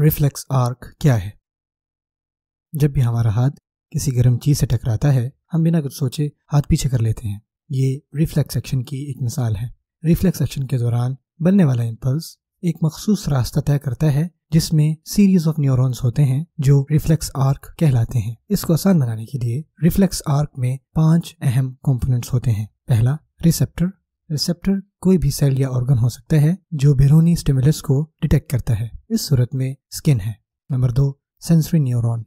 reflex arc क्या है जब भी हमारा हाथ किसी गर्म चीज़ से टकराता है हम बिना कुछ सोचे हाथ पीछे कर लेते हैं ये रिफ्लेक्स एक्शन की एक मिसाल है रिफ्लेक्स एक्शन के दौरान बनने वाला इम्पल्स एक मखसूस रास्ता तय करता है जिसमें सीरीज ऑफ न्यूरॉन्स होते हैं जो रिफ्लेक्स आर्क कहलाते हैं इसको आसान बनाने के लिए रिफ्लेक्स आर्क में पांच अहम कंपोनेंट्स होते हैं पहला रिसेप्टर रिसेप्टर कोई भी सेल या ऑर्गन हो सकता है जो बिरोनी स्टिमुलस को डिटेक्ट करता है इस सूरत में स्किन है नंबर दो सेंसरी न्यूरॉन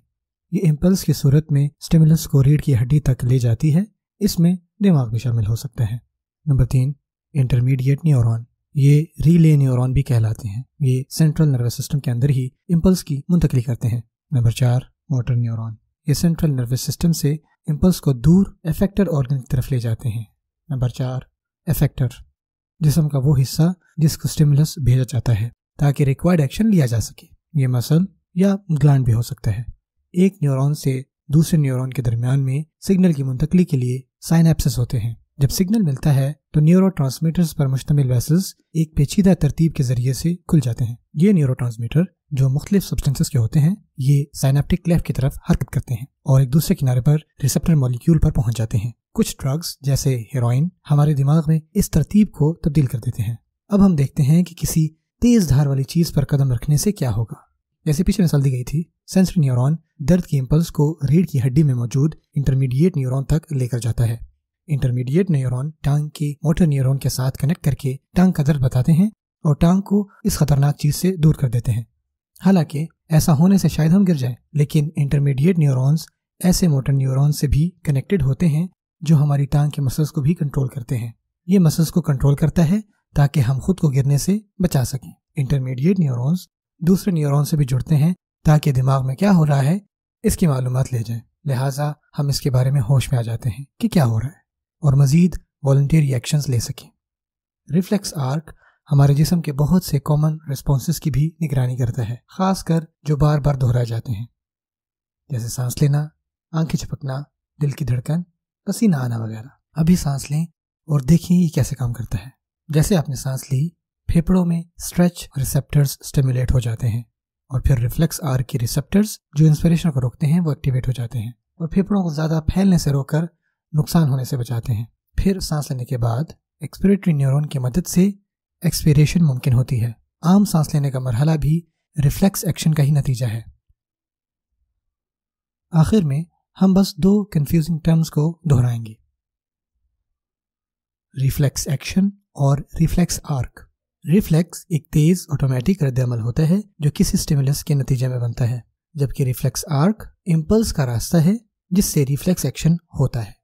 ये इम्पल्स की सूरत में स्टिमुलस को रीढ़ की हड्डी तक ले जाती है इसमें दिमाग भी शामिल हो सकते हैं नंबर तीन इंटरमीडिएट न्यूरॉन ये रिले न्यूरॉन भी कहलाते हैं ये सेंट्रल नर्वस सिस्टम के अंदर ही इम्पल्स की मुंतकली करते हैं नंबर चार मोटर न्यूरॉन ये सेंट्रल नर्वस सिस्टम से इम्पल्स को दूर एफेक्टर ऑर्गन की तरफ ले जाते हैं नंबर चार एफेक्टर जिसम का वो हिस्सा जिसको स्टिमुलस भेजा जाता है ताकि रिक्वायर्ड एक्शन लिया जा सके ये मसल या ग्लैंड भी हो सकता है एक न्यूरॉन से दूसरे न्यूरॉन के दरमियान में सिग्नल की मुंतकली के लिए साइनेप्सिस होते हैं जब सिग्नल मिलता है तो न्यूरो पर मुश्तमिल वेसल्स एक पेचीदा तरतीब के जरिए से खुल जाते हैं ये न्यूरो जो मुख्तलिफ सब्सटेंसेस के होते हैं ये साइनाप्टिक क्लेफ की तरफ हरकत करते हैं और एक दूसरे किनारे पर रिसेप्टर मॉलिक्यूल पर पहुंच जाते हैं कुछ ड्रग्स जैसे हेरोइन हमारे दिमाग में इस तरतीब को तब्दील कर देते हैं अब हम देखते हैं कि किसी तेज धार वाली चीज पर कदम रखने से क्या होगा जैसे पीछे मिसाल दी गई थी सेंसरी न्यूरॉन दर्द की इम्पल्स को रीढ़ की हड्डी में मौजूद इंटरमीडिएट न्यूरॉन तक लेकर जाता है इंटरमीडिएट न्यूरॉन टांग के मोटर न्यूरॉन के साथ कनेक्ट करके टांग का दर्द बताते हैं और टांग को इस खतरनाक चीज से दूर कर देते हैं हालांकि ऐसा होने से शायद हम गिर जाए लेकिन इंटरमीडिएट न्यूरॉन्स ऐसे मोटर न्यूरो से भी कनेक्टेड होते हैं जो हमारी टांग के मसल्स को भी कंट्रोल करते हैं ये मसल्स को कंट्रोल करता है ताकि हम खुद को गिरने से बचा सकें इंटरमीडिएट न्यूरॉन्स दूसरे न्यूरॉन्स से भी जुड़ते हैं ताकि दिमाग में क्या हो रहा है इसकी मालूम ले जाएं लिहाजा हम इसके बारे में होश में आ जाते हैं कि क्या हो रहा है और मज़ीद वॉल्टियर रिएक्शंस ले सकें रिफ्लेक्स आर्क हमारे जिसम के बहुत से कॉमन रिस्पॉन्स की भी निगरानी करता है खासकर जो बार बार दोहराए जाते हैं जैसे सांस लेना आंखें झपकना दिल की धड़कन पसीना आना वगैरह अभी सांस लें और देखें ये कैसे काम करता है जैसे आपने सांस ली फेफड़ों में स्ट्रेच रिसेप्टर्स स्टिमुलेट हो जाते हैं और फिर रिफ्लेक्स आर के रिसेप्टर्स जो इंस्पिरेशन को रोकते हैं वो एक्टिवेट हो जाते हैं और फेफड़ों को ज़्यादा फैलने से रोककर नुकसान होने से बचाते हैं फिर सांस लेने के बाद एक्सपिरेटरी न्यूरॉन की मदद से एक्सपिरेशन मुमकिन होती है आम सांस लेने का मरहला भी रिफ्लेक्स एक्शन का ही नतीजा है आखिर में हम बस दो कंफ्यूजिंग टर्म्स को दोहराएंगे रिफ्लेक्स एक्शन और रिफ्लेक्स आर्क रिफ्लेक्स एक तेज ऑटोमेटिक अमल होता है जो किसी स्टिमुलस के नतीजे में बनता है जबकि रिफ्लेक्स आर्क इम्पल्स का रास्ता है जिससे रिफ्लेक्स एक्शन होता है